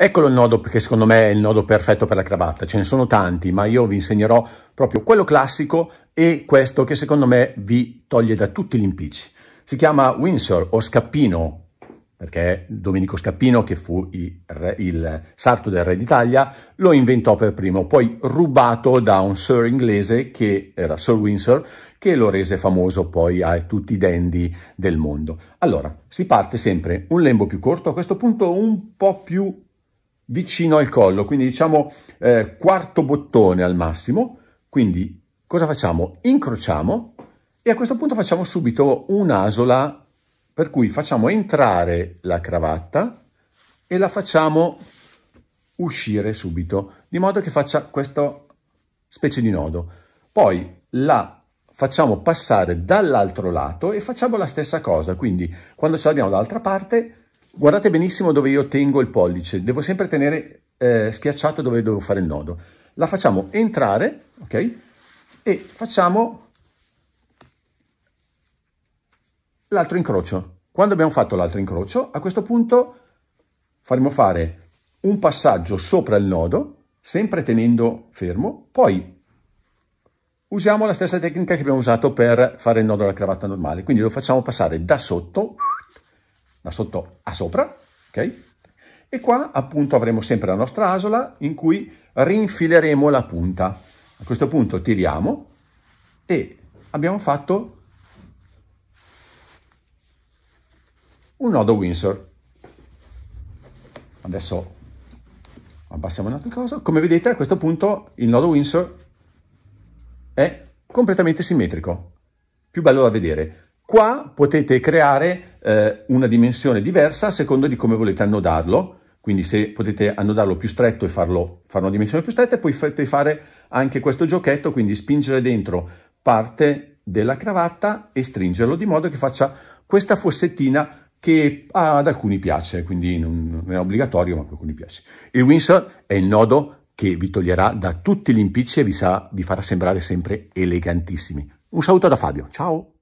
Eccolo il nodo che secondo me è il nodo perfetto per la cravatta, ce ne sono tanti, ma io vi insegnerò proprio quello classico e questo che secondo me vi toglie da tutti gli impicci. Si chiama Windsor o Scappino, perché Domenico Scappino, che fu il, re, il sarto del re d'Italia, lo inventò per primo, poi rubato da un sir inglese che era Sir Windsor, che lo rese famoso poi a tutti i dandy del mondo. Allora, si parte sempre un lembo più corto, a questo punto un po' più vicino al collo, quindi diciamo eh, quarto bottone al massimo. Quindi cosa facciamo? Incrociamo e a questo punto facciamo subito un'asola per cui facciamo entrare la cravatta e la facciamo uscire subito, di modo che faccia questa specie di nodo. Poi la facciamo passare dall'altro lato e facciamo la stessa cosa, quindi quando ce l'abbiamo dall'altra parte Guardate benissimo dove io tengo il pollice, devo sempre tenere eh, schiacciato dove devo fare il nodo. La facciamo entrare, ok? E facciamo l'altro incrocio. Quando abbiamo fatto l'altro incrocio, a questo punto faremo fare un passaggio sopra il nodo, sempre tenendo fermo, poi usiamo la stessa tecnica che abbiamo usato per fare il nodo alla cravatta normale, quindi lo facciamo passare da sotto da sotto a sopra, ok? E qua appunto avremo sempre la nostra asola in cui rinfileremo la punta. A questo punto tiriamo e abbiamo fatto un nodo Windsor. Adesso abbassiamo un altro il coso. Come vedete a questo punto il nodo Windsor è completamente simmetrico. Più bello da vedere. Qua potete creare eh, una dimensione diversa a seconda di come volete annodarlo, quindi se potete annodarlo più stretto e farlo fare una dimensione più stretta, poi potete fare anche questo giochetto, quindi spingere dentro parte della cravatta e stringerlo di modo che faccia questa fossettina che ad alcuni piace, quindi non è obbligatorio, ma ad alcuni piace. Il Windsor è il nodo che vi toglierà da tutti gli impicci e vi, sa, vi farà sembrare sempre elegantissimi. Un saluto da Fabio, ciao!